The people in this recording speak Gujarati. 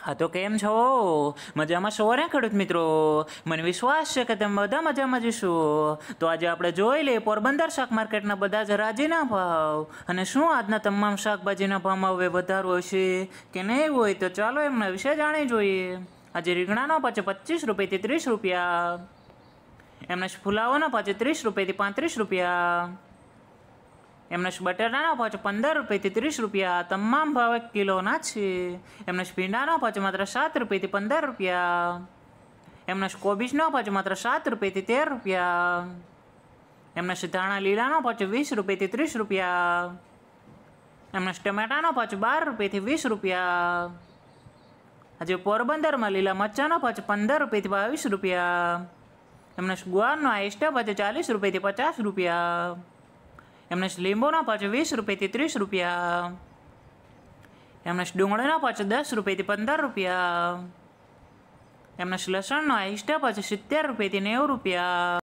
હા તો કેમ છો મજામાં છો ને ખેડૂત મિત્રો મને વિશ્વાસ છે કે તમે બધા મજામાં જશો તો આજે આપણે જોઈ લઈએ પોરબંદર શાક માર્કેટના બધા જ રાજીના ભાવ અને શું આજના તમામ શાકભાજીના ભાવમાં હવે વધારો હશે કે નહીં હોય તો ચાલો એમના વિશે જાણી જોઈએ આજે રીંગણાનો પાછો પચીસ રૂપિયાથી ત્રીસ રૂપિયા એમના ફુલાવાના પાછો ત્રીસ રૂપિયાથી પાંત્રીસ રૂપિયા એમને બટેટાનો ભાવ પંદર રૂપિયાથી ત્રીસ રૂપિયા તમામ ભાવ એક કિલોના છે એમને ભીંડાનો ભાવ માત્ર સાત રૂપિયાથી પંદર રૂપિયા એમને કોબીજનો પચ માત્ર સાત રૂપિયાથી તેર રૂપિયા એમને ધાણા લીલાનો ભાવ વીસ રૂપિયાથી ત્રીસ રૂપિયા એમને ટમેટાનો ભાવ બાર રૂપિયાથી વીસ રૂપિયા આજે પોરબંદરમાં લીલા મરચાનો ભાવ પંદર રૂપિયાથી બાવીસ રૂપિયા એમને ગુવારનો આઈસ્ટા ભાવ ચાલીસ રૂપિયાથી પચાસ રૂપિયા એમને લીંબુના પાછો વીસ રૂપિયાથી ત્રીસ રૂપિયા એમને ડુંગળીના પાછો દસ રૂપિયાથી પંદર રૂપિયા એમનેશ લસણનો આઈસ્ટા પાછો સિત્તેર રૂપિયાથી નેવું રૂપિયા